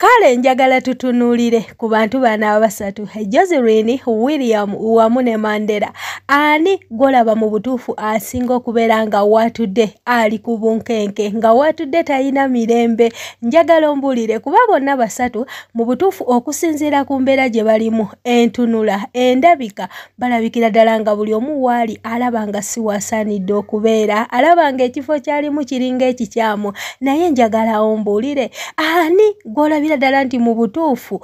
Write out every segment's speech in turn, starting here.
か kale njagala tutunuulire ku bantu bana abasatu joserin william wamu ne mandera ani golaba mu butuufu asinga okubeera nga watudde ali ku bunkenke nga watudde talina mirembe njagala ombuulire kuba bonna basatu mu butuufu okusinziira ku mbeera gye balimu entunula endabika balabikira ddala nga buli omu waali alaba nga si wasaanidde okubeera alaba nga ekifo kyalimu kiringa ekikyamu naye njagala ombuulire ani golabira ddala ddala nti mu butuufu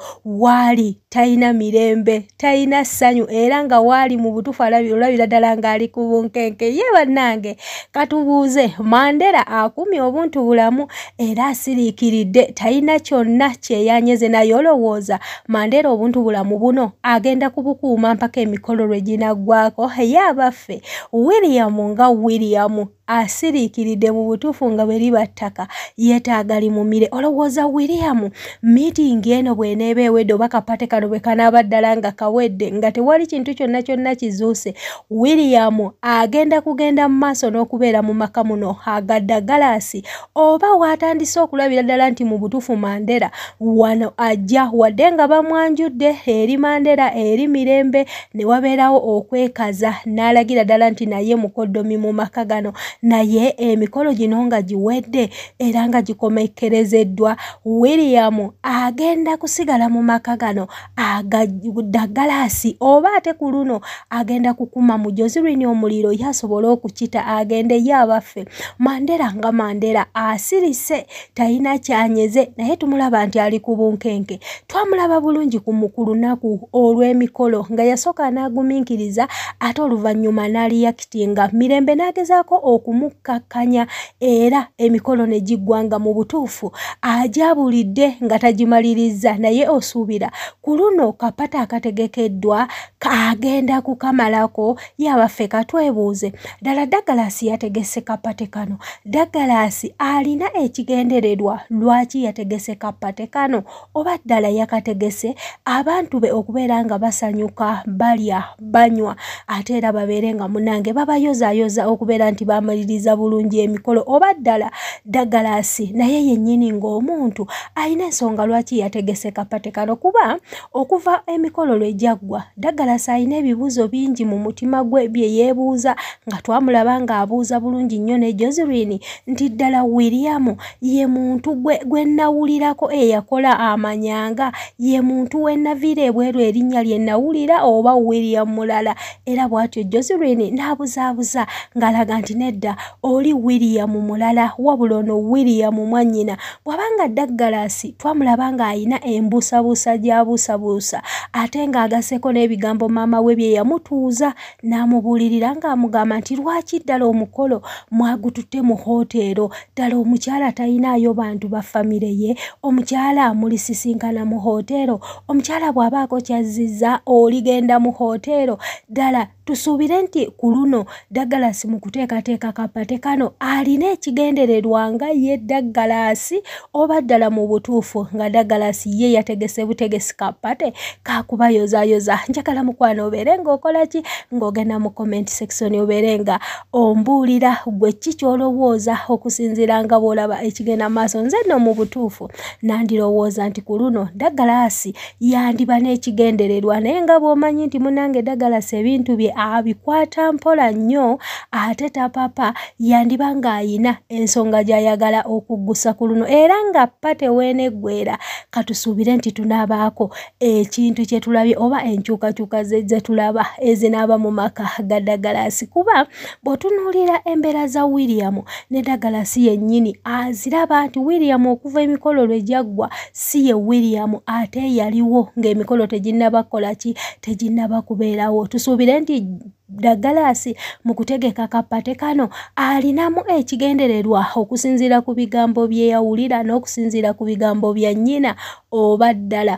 waali talina mirembe talina ssanyu era nga waali mu butufu olabira ddala ng'ali ku bunkenke ye bannange katubuuze mandera akumye obuntu bulamu era asiriikiridde talina kyonna kyeyanyeze naye olowooza mandera obuntu bulamu buno agenda kubukuuma mpaka emikolo lwe ginaggwako ye abaffe williyamu nga williyamu asiriikiridde mu butuufu nga bwe liba ttaka yeetaaga limumire olowooza williyamu miitingi eno bw'eneeba eweddo obakapate kano akalulu bwe kanaaba ddala nga kawedde nga tewali kintu kyonna kyonna kizuuse william agenda kugenda mu maaso n'okubeera mu maka muno agadda galaasi oba waatandise okulabira ddala nti mu butuufu mandera wano ajja wadde nga bamwanjudde eri mandera eri mirembe ne wabeerawo okwekaza n'alagira ddala nti naye mukoddomi mu maka gano naye emikolo gino nga giwedde era nga gikomekerezeddwa william agenda kusigala mu maka gano agaddagalaasi oba ate ku luno agenda kukuma mujozi lwini omuliro yasobole okukita agende ye abaffe mandera nga mandera asirise talina kyanyeze naye tumulaba nti ali ku bunkenke twamulaba bulungi ku mukulunaku olw'emikolo nga yasooka n'aguminkiriza ate oluvannyuma n'aliyakiti nga mirembe n'agezaako okumukkakkanya era emikolo ne giggwanga mu butuufu ajabulidde nga tagimaliriza naye osuubira ku luno kapata akategekeddwa kagenda kukamalako yabaffe katwebuuze ddala dagalasi yategese kapate kano dagalasi alina ekigendererwa lwaki yategese kapate kano oba ddala yakategese abantu be okubeera nga basanyuka balya banywa ate era babeere nga munange babayozayoza okubeera nti bamaliriza bulungi emikolo oba ddala dagalasi naye yennyini ng'omuntu alina ensonga lwaki yategese kapate kano kuba okuva emikolo lwe gyaggwa dagalasi alina ebibuuzo bingi mu mutima gwe bye yeebuuza nga twamulaba ng'abuuza bulungi nnyo ne joseline nti ddala williamu ye muntu gwe nnawulirako eyakola amanyanga ye muntu wennaviira ebweru erinnya lye nnawulira oba william mulala era bw'atyo joseline n'abuzaabuza ng'alaga nti nedda oli williamu mulala wabula ono williamu mwannyina bw'abanga dagalasi twamulaba ng'alina embuusabuusa gy'abuusabuusa n'amubuusa ate ng'agaseko n'ebigambo maama we bye yamutuuza n'amubuulirira ng'amugamba nti lwaki ddala omukolo mwagututte mu hoteero ddala omukyala talinaayo bantu bafamire ye omukyala amulisisinkana mu hoteero omukyala bw'abaako kyazzizza oligenda mu hoteero ddala tusuubire nti ku luno daggalasi mu kuteekateeka kapate kano alina ekigendererwa nga ye daggalasi oba ddala mu butuufu nga daggalasi ye yategese butegesi kapate kakubayozaayoza njagala mukwana obeere ngaokola ki ng'ogenda mu comment section obeere nga ombuulira gwe ki ky'olowooza okusinziira nga bw'olaba ekigenda maaso nze nno mu butuufu nandirowooza nti ku luno daggalasi yandiba n'ekigendererwa naye nga bw'omanyi nti munange daggalasi ebintu bye abikwata mpola nnyo ate tapapa yandiba ng'ayina ensonga gy'ayagala okuggusa ku luno era nga pa teweeneggwera katusuubire nti tunaabaako ekintu kye tulabye oba enkyukakyuka ze tulaba ezinaaba mu maka ga dagalasi kuba bw'otunuulira embeera za williamu ne dagalasi yennyini aziraba nti williamu okuva emikolo lwe gyaggwa si ye williamu ate yaliwo ng'emikolo teginnabakola ki teginnabakubeerawo tusuubire nti dagalaasi mu kutegeka kapate kano alinamu ekigendererwa okusinziira ku bigambo bye yawulira n'okusinziira ku bigambo bya nnyina oba ddala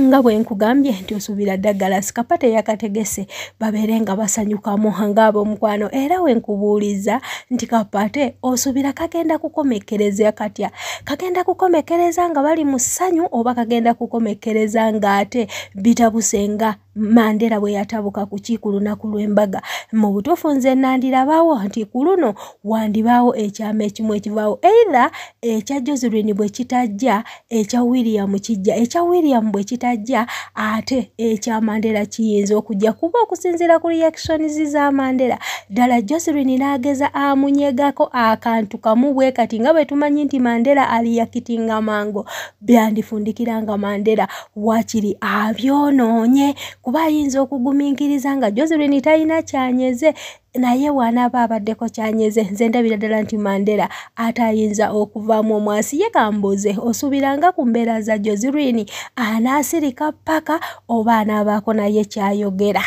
nga bwe nkugambye nti osuubira dagalas kapa teyakategese babeere nga basanyukamu ngaab'omukwano era we nkubuuliza nti kapate osuubira kagenda kukomekkereza katya kagenda kukomekkereza nga bali mu ssanyu oba kagenda kukomekkereza ng'ate bitabusenga mandera bwe yatabuka ku ki ku lunaku lw'embaga mu butuufu nze nandirabawo nti ku luno wandibaawo ekyama ekimu ekivaawo eitha ekya joselin bwe kitajja ekya william kijja ekya william bwe kita kitajja ate ekyamandeera kiyinza okujja kuba okusinziira ku reactionsi zamandeera ddala joserin nageza amunyegako akantu kamu bwe kati nga bwetumanyi nti mandeera aliyakitinga mango byandifundikira nga mandeera wakiri abyonoonye kuba ayinza okuguminkiriza nga joserin talina kyanyeze naye bw'anaaba abaddeko kyanyeze nze ndabira ddala nti mandera atayinza okuvaamu omwansi ye kambuze osuubiranga ku mbeera za josirini anaasirika ppaka oba anaabaako naye kyayogera